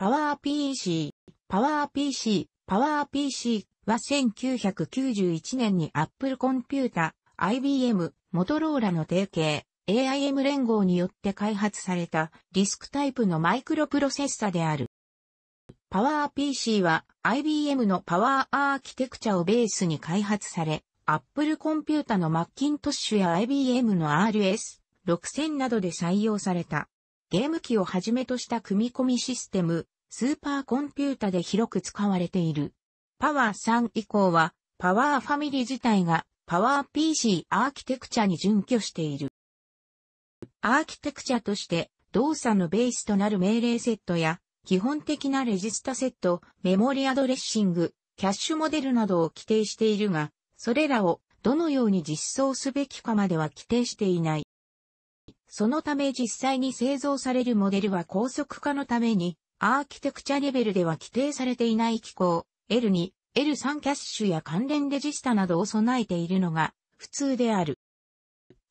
パワー p c パワー p c パワー p c は1991年に Apple コンピュータ、IBM、モトローラの提携、AIM 連合によって開発されたディスクタイプのマイクロプロセッサである。パワー p c は IBM のパワーアーキテクチャをベースに開発され、Apple コンピュータのマッキントッシュや IBM の RS6000 などで採用された。ゲーム機をはじめとした組み込みシステム、スーパーコンピュータで広く使われている。パワー3以降は、パワーファミリー自体がパワー PC アーキテクチャに準拠している。アーキテクチャとして動作のベースとなる命令セットや基本的なレジスタセット、メモリアドレッシング、キャッシュモデルなどを規定しているが、それらをどのように実装すべきかまでは規定していない。そのため実際に製造されるモデルは高速化のために、アーキテクチャレベルでは規定されていない機構、L2、L3 キャッシュや関連レジスタなどを備えているのが普通である。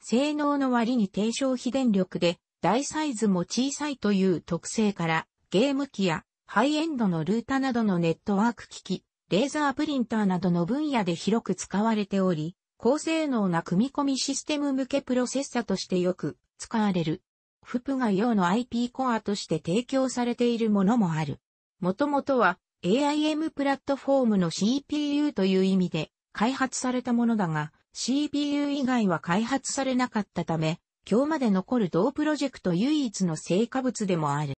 性能の割に低消費電力で、大サイズも小さいという特性から、ゲーム機やハイエンドのルータなどのネットワーク機器、レーザープリンターなどの分野で広く使われており、高性能な組み込みシステム向けプロセッサとしてよく使われる。フプが用の IP コアとして提供されているものもある。もともとは AIM プラットフォームの CPU という意味で開発されたものだが、CPU 以外は開発されなかったため、今日まで残る同プロジェクト唯一の成果物でもある。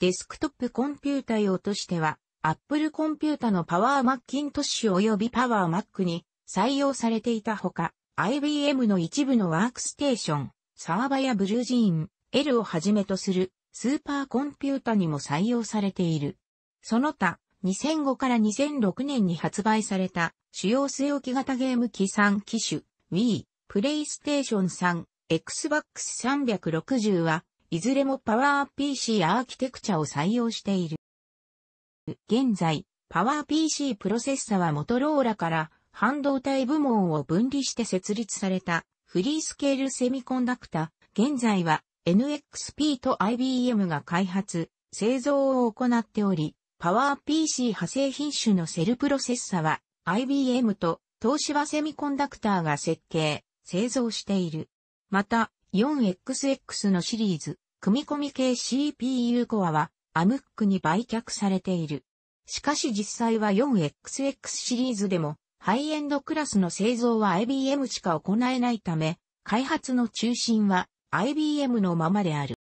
デスクトップコンピュータ用としては、Apple コンピュータのパワーマッキントッシュ及びパワーマックに採用されていたほか、IBM の一部のワークステーション、サーバやブルージーン、L をはじめとするスーパーコンピュータにも採用されている。その他、2005から2006年に発売された主要据え置き型ゲーム機3機種 Wii、PlayStation 3、Xbox 360はいずれも PowerPC アーキテクチャを採用している。現在、PowerPC プロセッサはモトローラから半導体部門を分離して設立されたフリースケールセミコンダクタ、現在は NXP と IBM が開発、製造を行っており、パワー PC 派生品種のセルプロセッサは IBM と東芝セミコンダクターが設計、製造している。また、4XX のシリーズ、組み込み系 CPU コアはアムックに売却されている。しかし実際は 4XX シリーズでもハイエンドクラスの製造は IBM しか行えないため、開発の中心は IBM のままである。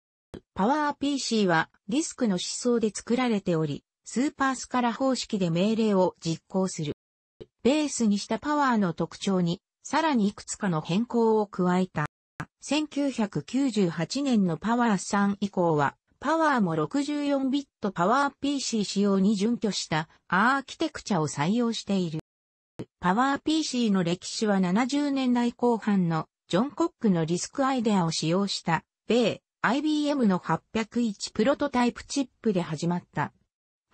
パワー PC はディスクの思想で作られており、スーパースカラ方式で命令を実行する。ベースにしたパワーの特徴に、さらにいくつかの変更を加えた。1998年のパワー3以降は、パワーも64ビットパワー PC 仕様に準拠したアーキテクチャを採用している。パワー PC の歴史は70年代後半のジョン・コックのリスクアイデアを使用した米 IBM の801プロトタイプチップで始まった。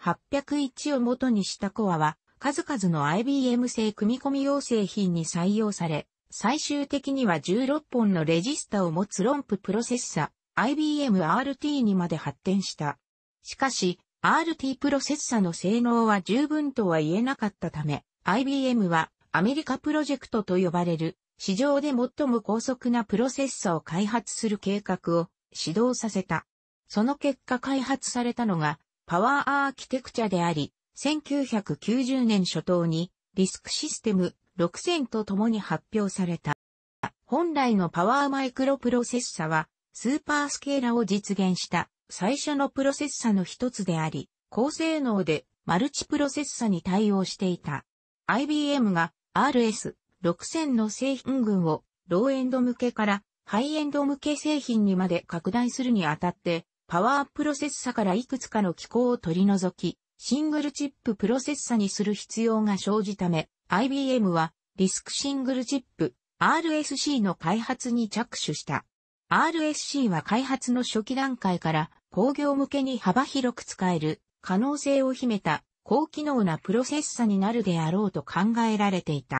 801を元にしたコアは数々の IBM 製組み込み用製品に採用され、最終的には16本のレジスタを持つロンププロセッサ、IBM RT にまで発展した。しかし、RT プロセッサの性能は十分とは言えなかったため、IBM はアメリカプロジェクトと呼ばれる市場で最も高速なプロセッサを開発する計画を始動させた。その結果開発されたのがパワーアーキテクチャであり、1990年初頭にリスクシステム6000と共に発表された。本来のパワーマイクロプロセッサはスーパースケーラを実現した最初のプロセッサの一つであり、高性能でマルチプロセッサに対応していた。IBM が RS6000 の製品群をローエンド向けからハイエンド向け製品にまで拡大するにあたって、パワープロセッサからいくつかの機構を取り除き、シングルチッププロセッサにする必要が生じため、IBM はリスクシングルチップ RSC の開発に着手した。RSC は開発の初期段階から工業向けに幅広く使える可能性を秘めた高機能なプロセッサになるであろうと考えられていた。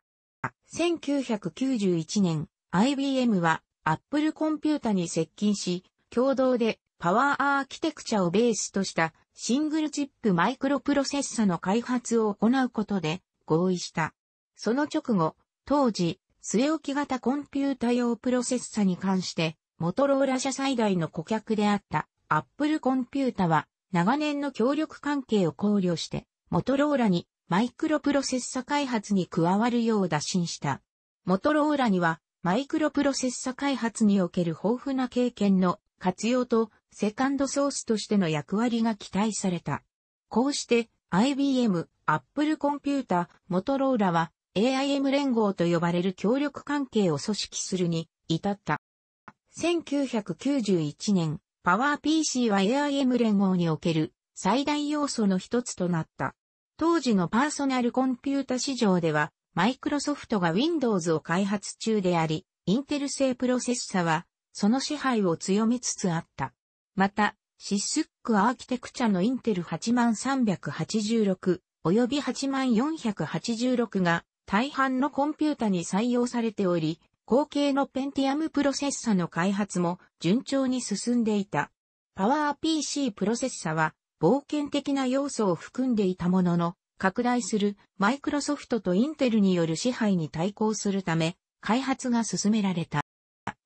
1991年、IBM は Apple コンピュータに接近し、共同でパワーアーキテクチャをベースとしたシングルチップマイクロプロセッサの開発を行うことで合意した。その直後、当時、末置き型コンピュータ用プロセッサに関して、モトローラ社最大の顧客であった Apple コンピュータは長年の協力関係を考慮してモトローラにマイクロプロセッサ開発に加わるよう打診した。モトローラにはマイクロプロセッサ開発における豊富な経験の活用とセカンドソースとしての役割が期待された。こうして IBM、Apple コンピュータ、モトローラは AIM 連合と呼ばれる協力関係を組織するに至った。1991年、パワー PC は AIM 連合における最大要素の一つとなった。当時のパーソナルコンピュータ市場では、マイクロソフトが Windows を開発中であり、インテル製プロセッサは、その支配を強めつつあった。また、シスックアーキテクチャのインテル8386及び8486が大半のコンピュータに採用されており、後継のペンティアムプロセッサの開発も順調に進んでいた。PowerPC プロセッサは冒険的な要素を含んでいたものの、拡大するマイクロソフトとインテルによる支配に対抗するため、開発が進められた。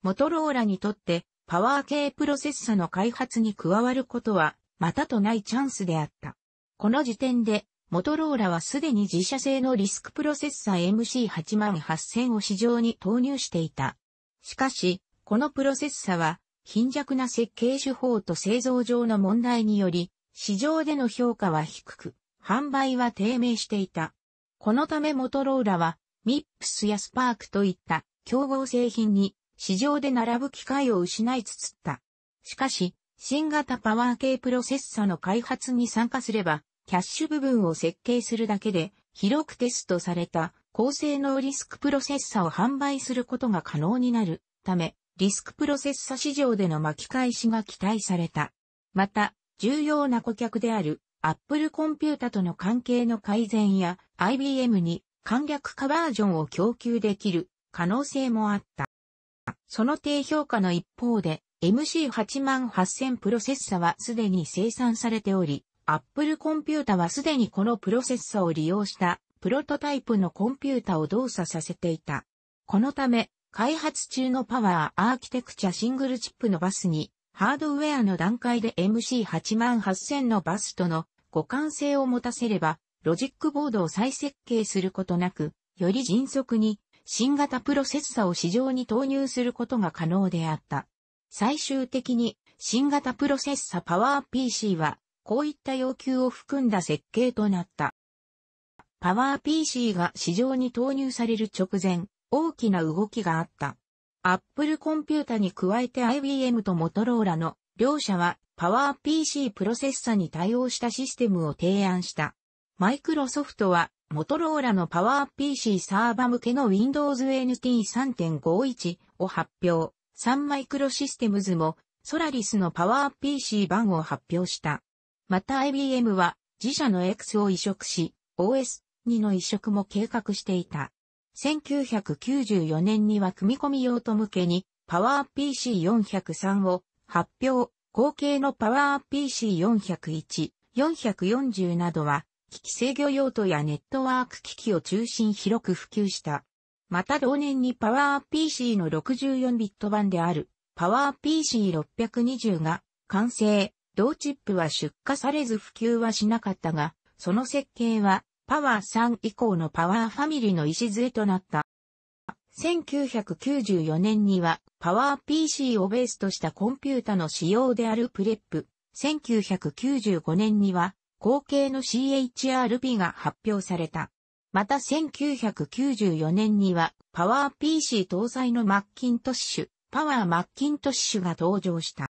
モトローラにとって、パワー系プロセッサの開発に加わることは、またとないチャンスであった。この時点で、モトローラはすでに自社製のリスクプロセッサ MC88000 を市場に投入していた。しかし、このプロセッサは、貧弱な設計手法と製造上の問題により、市場での評価は低く、販売は低迷していた。このためモトローラは、ミップスやスパークといった競合製品に市場で並ぶ機会を失いつつった。しかし、新型パワー系プロセッサの開発に参加すれば、キャッシュ部分を設計するだけで、広くテストされた高性能リスクプロセッサを販売することが可能になるため、リスクプロセッサ市場での巻き返しが期待された。また、重要な顧客であるアップルコンピュータとの関係の改善や IBM に簡略化バージョンを供給できる可能性もあった。その低評価の一方で MC88000 プロセッサはすでに生産されており、Apple コンピュータはすでにこのプロセッサを利用したプロトタイプのコンピュータを動作させていた。このため、開発中のパワーアーキテクチャシングルチップのバスにハードウェアの段階で MC88000 のバスとの互換性を持たせれば、ロジックボードを再設計することなく、より迅速に新型プロセッサを市場に投入することが可能であった。最終的に新型プロセッサパワー PC はこういった要求を含んだ設計となった。パワー PC が市場に投入される直前、大きな動きがあった。アップルコンピュータに加えて IBM とモトローラの両社はパワー p c プロセッサに対応したシステムを提案した。マイクロソフトはモトローラのパワー p c サーバ向けの Windows NT 3.51を発表。サンマイクロシステムズもソラリスのパワー p c 版を発表した。また IBM は自社の X を移植し、OS2 の移植も計画していた。1994年には組み込み用途向けに、パワー PC403 を発表、後継のパワー PC401、440などは、機器制御用途やネットワーク機器を中心広く普及した。また同年にパワー PC の64ビット版である、パワー PC620 が完成、同チップは出荷されず普及はしなかったが、その設計はパワー3以降のパワーファミリーの礎となった。1994年にはパワー PC をベースとしたコンピュータの仕様であるプレップ。1995年には後継の CHRP が発表された。また1994年にはパワー PC 搭載のマッキントッシュ、パワーマッキントッシュが登場した。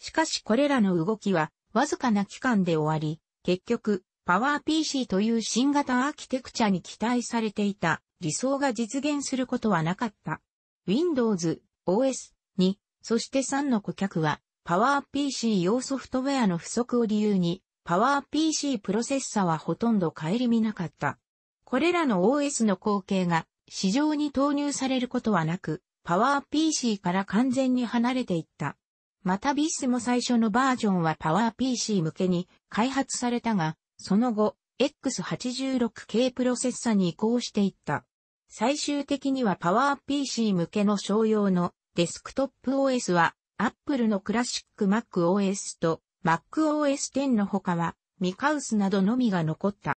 しかしこれらの動きはわずかな期間で終わり、結局パワー p c という新型アーキテクチャに期待されていた理想が実現することはなかった。Windows OS 2、そして3の顧客はパワー p c 用ソフトウェアの不足を理由にパワー p c プロセッサはほとんど顧みなかった。これらの OS の後継が市場に投入されることはなく、パワー p c から完全に離れていった。またビスも最初のバージョンはパワー p c 向けに開発されたが、その後、X86 系プロセッサに移行していった。最終的にはパワー PC 向けの商用のデスクトップ OS は Apple のクラシック MacOS と MacOS 10の他はミカウスなどのみが残った。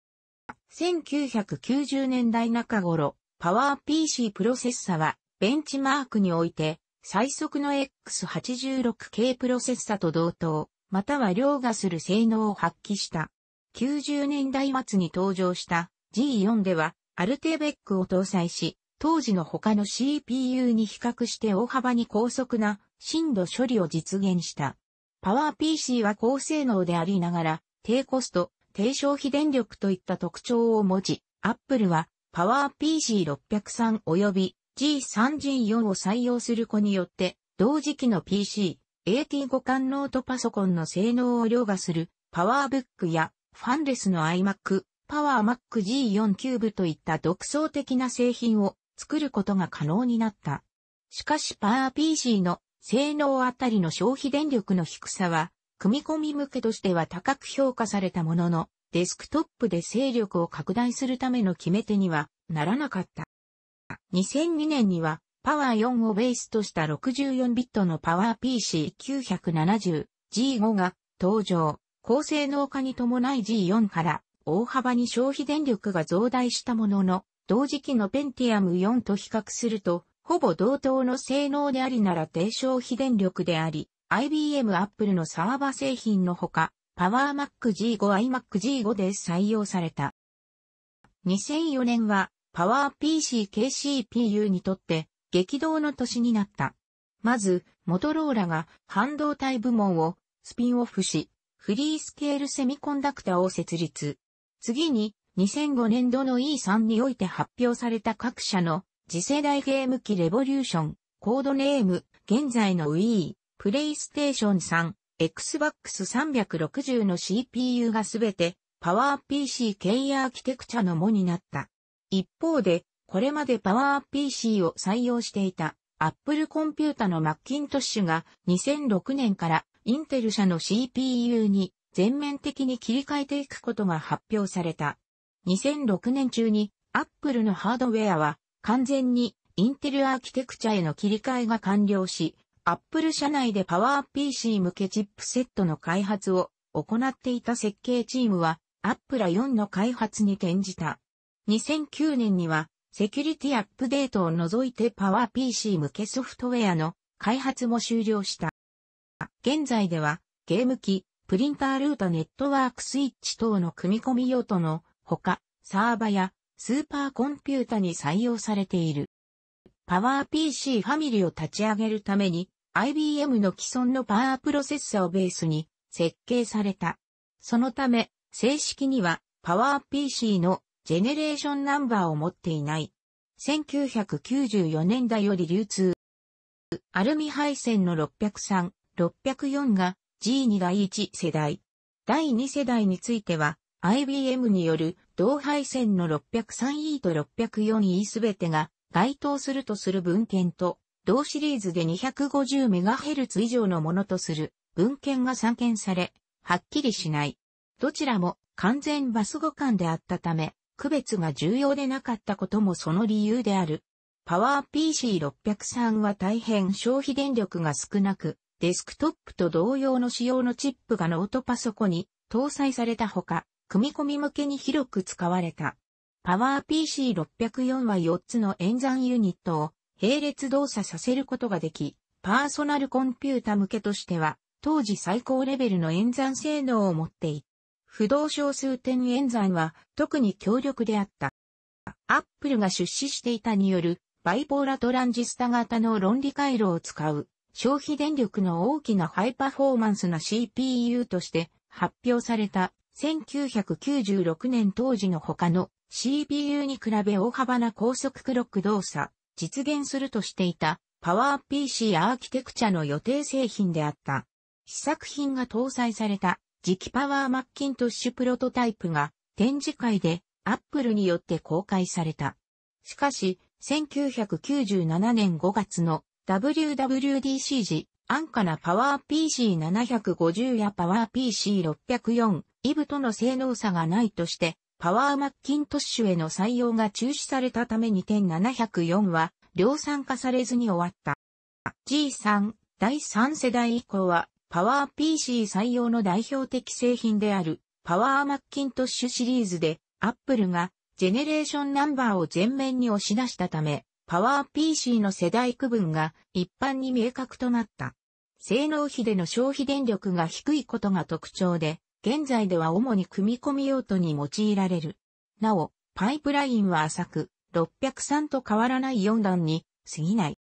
1990年代中頃、パワー PC プロセッサはベンチマークにおいて最速の X86 系プロセッサと同等、または凌駕する性能を発揮した。90年代末に登場した G4 ではアルテベックを搭載し、当時の他の CPU に比較して大幅に高速な深度処理を実現した。パワー PC は高性能でありながら、低コスト、低消費電力といった特徴を持ち、Apple はパワー PC603 及び G3G4 を採用する子によって、同時期の PC、AT 互換ノートパソコンの性能を凌駕するパワーブックやファンレスの iMac、パワー Mac G4 キューブといった独創的な製品を作ることが可能になった。しかしパワー PC の性能あたりの消費電力の低さは、組み込み向けとしては高く評価されたものの、デスクトップで勢力を拡大するための決め手にはならなかった。2002年には、パワー4をベースとした64ビットのパワー PC970G5 が登場。高性能化に伴い G4 から大幅に消費電力が増大したものの、同時期のペンティアム4と比較すると、ほぼ同等の性能でありなら低消費電力であり、IBM Apple のサーバ製品のほか、PowerMac G5 iMac G5 で採用された。2004年は PowerPC KCPU にとって激動の年になった。まず、モトローラが半導体部門をスピンオフし、フリースケールセミコンダクタを設立。次に、2005年度の E3 において発表された各社の次世代ゲーム機レボリューション、コードネーム、現在の Wii、PlayStation 3、Xbox 360の CPU がすべてパワー PC 系アーキテクチャのもになった。一方で、これまでパワー PC を採用していた Apple コンピュータのマッキントッシュが2006年からインテル社の CPU に全面的に切り替えていくことが発表された。2006年中にアップルのハードウェアは完全にインテルアーキテクチャへの切り替えが完了し、アップル社内でパワー PC 向けチップセットの開発を行っていた設計チームはアップラ4の開発に転じた。2009年にはセキュリティアップデートを除いてパワー PC 向けソフトウェアの開発も終了した。現在では、ゲーム機、プリンタールートネットワークスイッチ等の組み込み用途のほか、サーバやスーパーコンピュータに採用されている。パワー PC ファミリーを立ち上げるために IBM の既存のパワープロセッサをベースに設計された。そのため正式にはパワー PC のジェネレーションナンバーを持っていない。1994年代より流通。アルミ配線の603、604が G2 第1世代。第2世代については、IBM による同配線の 603E と 604E すべてが該当するとする文献と、同シリーズで 250MHz 以上のものとする文献が散見され、はっきりしない。どちらも完全バス互換であったため、区別が重要でなかったこともその理由である。パワー PC603 は大変消費電力が少なく、デスクトップと同様の仕様のチップがノートパソコンに搭載されたほか、組み込み向けに広く使われた。パワー PC604 は4つの演算ユニットを並列動作させることができ、パーソナルコンピュータ向けとしては、当時最高レベルの演算性能を持っていた。不動小数点演算は特に強力であった。アップルが出資していたによるバイポーラトランジスタ型の論理回路を使う消費電力の大きなハイパフォーマンスな CPU として発表された1996年当時の他の CPU に比べ大幅な高速クロック動作、実現するとしていたパワー PC アーキテクチャの予定製品であった。試作品が搭載された磁気パワーマッキントッシュプロトタイプが展示会でアップルによって公開された。しかし、1997年5月の WWDC 時、安価なパワー PC750 やパワー PC604、イブとの性能差がないとして、パワーマッキントッシュへの採用が中止されたために0 704は量産化されずに終わった。G3 第3世代以降はパワー PC 採用の代表的製品であるパワーマッキントッシュシリーズでアップルがジェネレーションナンバーを前面に押し出したためパワー PC の世代区分が一般に明確となった。性能比での消費電力が低いことが特徴で、現在では主に組み込み用途に用いられる。なお、パイプラインは浅く、603と変わらない4段に過ぎない。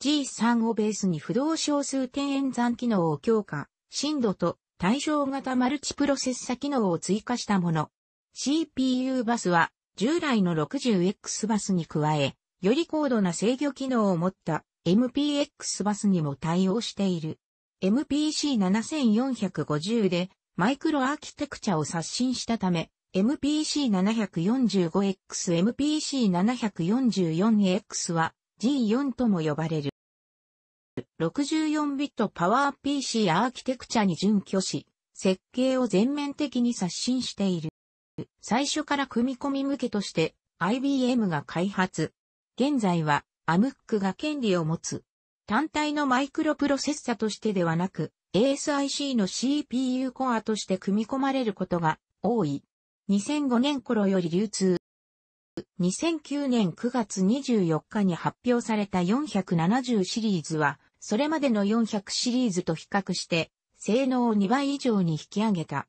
G3 をベースに不動小数点演算機能を強化、深度と対象型マルチプロセッサ機能を追加したもの。CPU バスは従来の 60X バスに加え、より高度な制御機能を持った MPX バスにも対応している。MPC7450 でマイクロアーキテクチャを刷新したため、MPC745X、MPC744X は G4 とも呼ばれる。64ビットパワー PC アーキテクチャに準拠し、設計を全面的に刷新している。最初から組み込み向けとして IBM が開発。現在は AMC が権利を持つ。単体のマイクロプロセッサとしてではなく、ASIC の CPU コアとして組み込まれることが多い。2005年頃より流通。2009年9月24日に発表された470シリーズは、それまでの400シリーズと比較して、性能を2倍以上に引き上げた。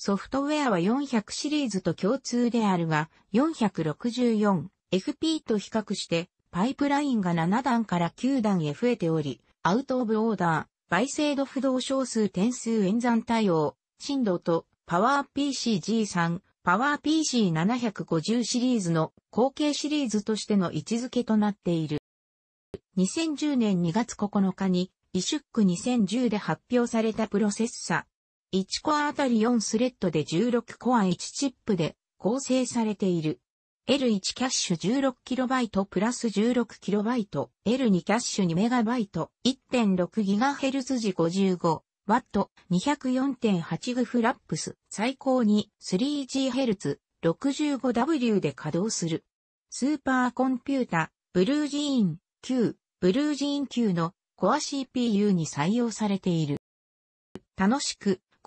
ソフトウェアは400シリーズと共通であるが、464FP と比較して、パイプラインが7段から9段へ増えており、アウトオブオーダー、倍精度不動小数点数演算対応、振動と、パワー PCG3、パワー PC750 シリーズの後継シリーズとしての位置づけとなっている。2010年2月9日に、イシュック2010で発表されたプロセッサ、1コアあたり4スレッドで16コア1チップで構成されている。L1 キャッシュ 16KB プラス 16KB、L2 キャッシュ 2MB、1.6GHz 時 55W、204.8グフラップス、最高に 3GHz、65W で稼働する。スーパーコンピュータ、ブルージーン Q、ブルージーン Q のコア CPU に採用されている。楽しく